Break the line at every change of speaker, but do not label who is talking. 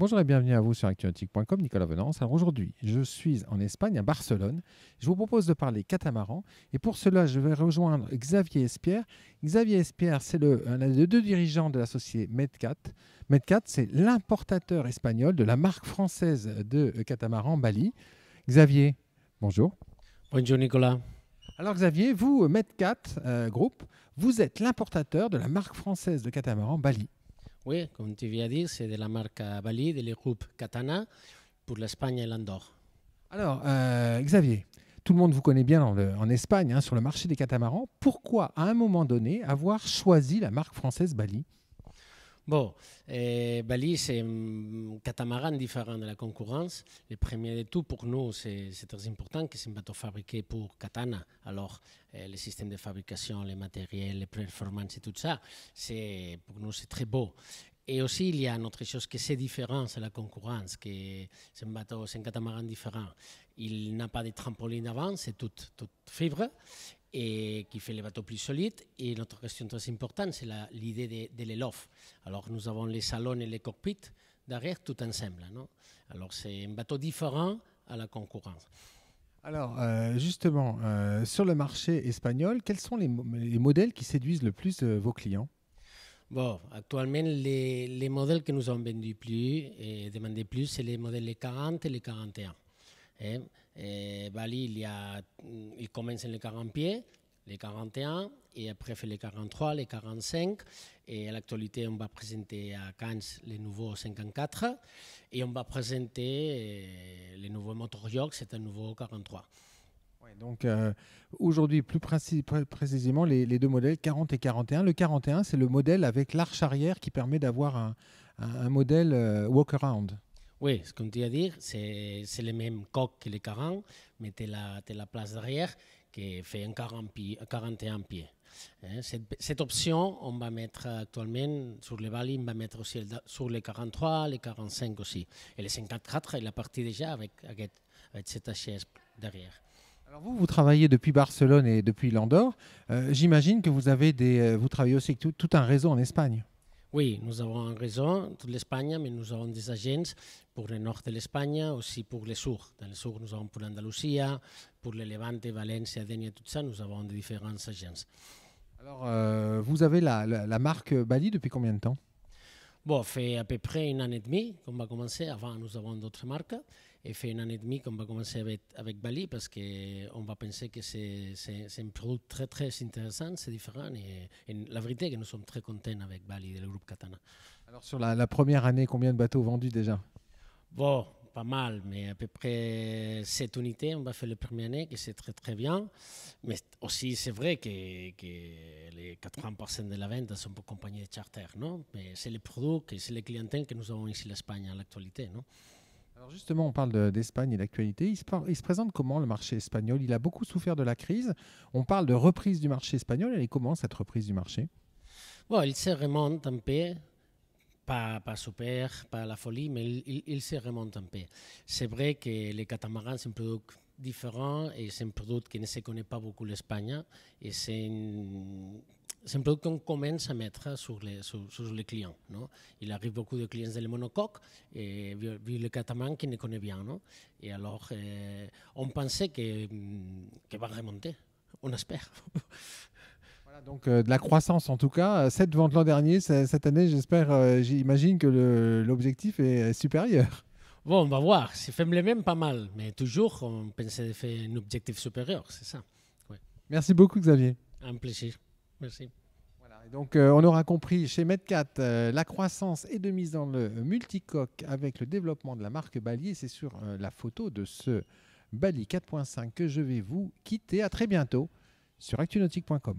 Bonjour et bienvenue à vous sur actuantique.com, Nicolas Venance. Alors aujourd'hui, je suis en Espagne, à Barcelone. Je vous propose de parler catamaran et pour cela, je vais rejoindre Xavier Espierre. Xavier Espierre, c'est l'un des deux dirigeants de la société Medcat. Medcat, c'est l'importateur espagnol de la marque française de catamaran Bali. Xavier, bonjour. Bonjour Nicolas. Alors Xavier, vous, Medcat euh, Group, vous êtes l'importateur de la marque française de catamaran Bali.
Oui, comme tu viens de dire, c'est de la marque Bali, de l'équipe Katana, pour l'Espagne et l'Andorre.
Alors, euh, Xavier, tout le monde vous connaît bien en, Espagne, hein, sur le marché des catamarans. Pourquoi, à un moment donné, avoir choisi la marque française Bali
Bon, eh, Bali, c'est un mm, catamaran différent de la concurrence. Le premier de tout, pour nous, c'est très important que c'est un bateau fabriqué pour Katana. Alors, eh, le système de fabrication, les matériels, les performances et tout ça, pour nous, c'est très beau. Et aussi, il y a une autre chose qui est différente c'est la concurrence, que c'est un bateau, c'est un catamaran différent. Il n'a pas de trampoline avant, c'est toute, toute fibre et eh, qui fait les bateaux plus solides. Et notre question très importante, c'est l'idée de, de Alors nous avons les salons et les cockpits derrière tout ensemble. Hein, Alors c'est un bateau différent à la concurrence. Alors
euh, justement, euh, sur le marché espagnol, quels sont les, modèles qui séduisent le plus euh, vos clients
Bon, actuellement, les, modèles que nous avons vendus plus et demandés plus, c'est les modèles 40 et les 41. Eh? Eh, Bali, il, y mm, commence les 40 pieds, les 41, et après fait les 43, les 45. Et à l'actualité, on va présenter à Cannes les nouveaux 54. Et on va présenter eh, les nouveaux motor c'est un nouveau 43. donc
euh, aujourd'hui, plus précisément, les, deux modèles 40 et 41. Le 41, c'est le modèle avec l'arche arrière qui permet d'avoir un, modèle euh, walk-around.
Oui, ce qu'on tu à dire, c'est le même coq que les 40, mais tu la, la, place derrière qui fait un 40 41 pieds. Hein, cette, option, on va mettre actuellement sur les valises, on va mettre aussi sur les 43, les 45 aussi. Et les 54, il a parti déjà avec, cette chaise derrière.
Alors vous, vous travaillez depuis Barcelone et depuis l'Andorre. Euh, j'imagine que vous avez des, euh, vous travaillez aussi avec tout un réseau en Espagne.
Oui, nous avons raison, toute l'Espagne, mais nous avons des agences pour le nord de l'Espagne, aussi pour le sud. Dans le sud, nous avons pour l'Andalousie, pour le Levante, Valencia, Denia, tout ça, nous avons des différentes agences. Alors,
euh, vous avez la marque Bali depuis combien de temps
Bon, fait à peu près une année et demie qu'on va commencer. Avant, nous avons d'autres marques. Et fait une année et demie qu'on va commencer avec, Bali parce qu'on va penser que c'est un produit très, très intéressant, c'est différent. Et, la vérité est que nous sommes très contents avec Bali, et le groupe Katana. Alors, sur la, la
première année, combien de bateaux vendus déjà
Bon, pas mal, mais à peu près cette unité, on va faire le premier année, qui c'est très très bien. Mais aussi, c'est vrai que, les 80% de la vente sont pour compagnie de charter, non Mais c'est les produits c'est les clientèles que nous avons ici l'Espagne à l'actualité, non alors
justement, on parle d'Espagne et d'actualité. Il, il, se présente comment le marché espagnol Il a beaucoup souffert de la crise. On parle de reprise du marché espagnol. Elle est comment cette reprise du marché
bon, Il se remonte un peu pas, super, pas la folie, mais il, se remonte un peu. C'est vrai que les catamarans, c'est un produit différent et c'est un produit qui ne se connaît pas beaucoup l'Espagne. Et c'est un produit qu'on commence à mettre sur les, les clients. Il arrive beaucoup de clients de les monocoques, et, vu, le catamaran qui ne connaît bien. et alors, euh, on pensait que, que va remonter. On espère. donc
euh, de la croissance en tout cas. Euh, cette vente l'an dernier, cette année, j'espère, euh, j'imagine que l'objectif est supérieur.
Bon, on va voir. c'est fait les mêmes, pas mal. Mais toujours, on pensait de faire un objectif supérieur, c'est ça.
Merci beaucoup, Xavier.
Un plaisir. Merci. donc,
on aura compris chez Medcat, la croissance est de mise dans le multicoque avec le développement de la marque Bali. C'est sur la photo de ce Bali 4.5 que je vais vous quitter. À très bientôt sur actunautique.com.